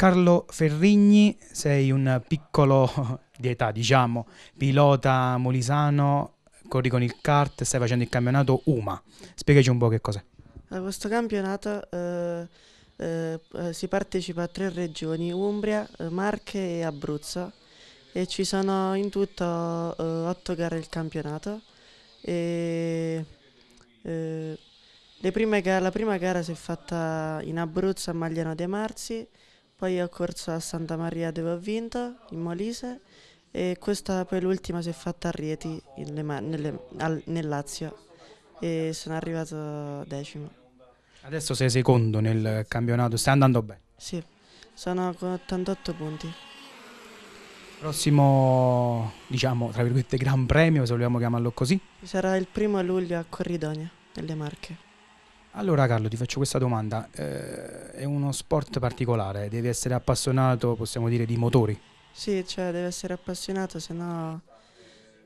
Carlo Ferrigni, sei un piccolo di età, diciamo, pilota molisano, corri con il kart, stai facendo il campionato UMA. Spiegaci un po' che cos'è. A questo campionato eh, eh, eh si partecipa a tre regioni, Umbria, eh, Marche e Abruzzo, e ci sono in tutto eh, otto gare del campionato. E, eh, la prima gara si è fatta in Abruzzo a Magliano dei Marzi, poi ho corso a Santa Maria dove ho vinto, in Molise, e questa poi l'ultima si è fatta a Rieti, nelle, nelle, al, nel Lazio, e sono arrivato decimo. Adesso sei secondo nel campionato, stai andando bene? Sì, sono con 88 punti. Prossimo, diciamo, tra virgolette, Gran Premio, se vogliamo chiamarlo così? Sarà il primo luglio a Corridonia, nelle Marche. Allora Carlo, ti faccio questa domanda. Eh, è uno sport particolare, devi essere appassionato, possiamo dire, di motori. Sì, cioè devi essere appassionato, se no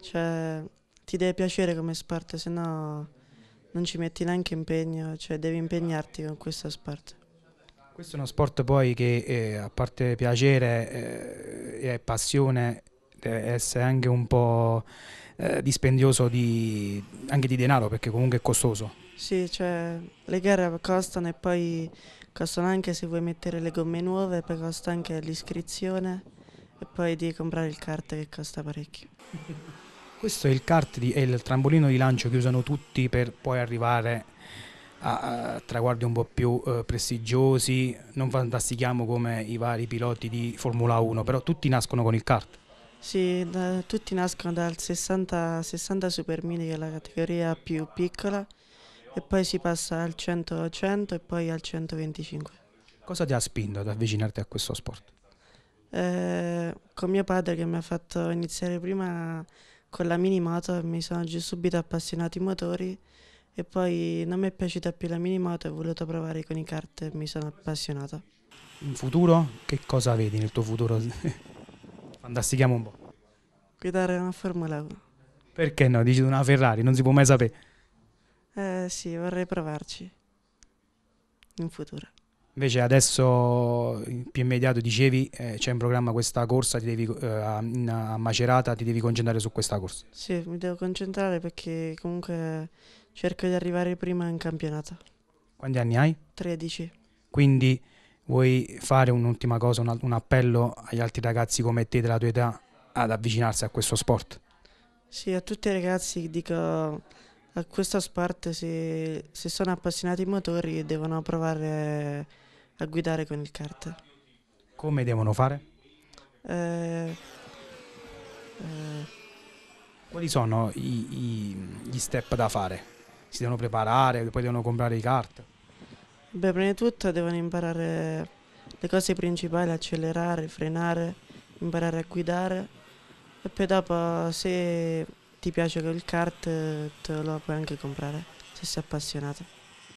cioè, ti deve piacere come sport, se no non ci metti neanche impegno, cioè devi impegnarti con questo sport. Questo è uno sport poi che eh, a parte piacere eh, e eh, passione deve essere anche un po' eh, dispendioso di, anche di denaro perché comunque è costoso. Sì, cioè le gare costano e poi costano anche se vuoi mettere le gomme nuove, poi costa anche l'iscrizione e poi di comprare il kart che costa parecchio. Questo è il kart, di, è il trambolino di lancio che usano tutti per poi arrivare a, a traguardi un po' più eh, prestigiosi, non fantastichiamo come i vari piloti di Formula 1, però tutti nascono con il kart. Sì, da, tutti nascono dal 60, 60 Super Mini che è la categoria più piccola e poi si passa al 100-100 e poi al 125. Cosa ti ha spinto ad avvicinarti a questo sport? Eh, con mio padre che mi ha fatto iniziare prima con la mini moto mi sono subito appassionato ai motori e poi non mi è piaciuta più la mini moto e ho voluto provare con i kart e mi sono appassionato. In futuro che cosa vedi nel tuo futuro? Fantastichiamo un po'. Guidare una Formula 1. Perché no? Dici una Ferrari, non si può mai sapere sì, vorrei provarci in futuro. Invece adesso più immediato dicevi eh, c'è in programma questa corsa, ti devi, eh, a Macerata ti devi concentrare su questa corsa. Sì, mi devo concentrare perché comunque cerco di arrivare prima in campionato. Quanti anni hai? 13. Quindi vuoi fare un'ultima cosa, un, un appello agli altri ragazzi come te della tua età ad avvicinarsi a questo sport? Sì, a tutti i ragazzi dico a questo sport, se, se sono appassionati ai motori, devono provare a guidare con il kart. Come devono fare? Eh, eh. Quali sono i, i, gli step da fare? Si devono preparare, poi devono comprare i kart? Beh, prima di tutto devono imparare le cose principali, accelerare, frenare, imparare a guidare e poi dopo se ti piace quel kart eh, te lo puoi anche comprare se sei appassionato.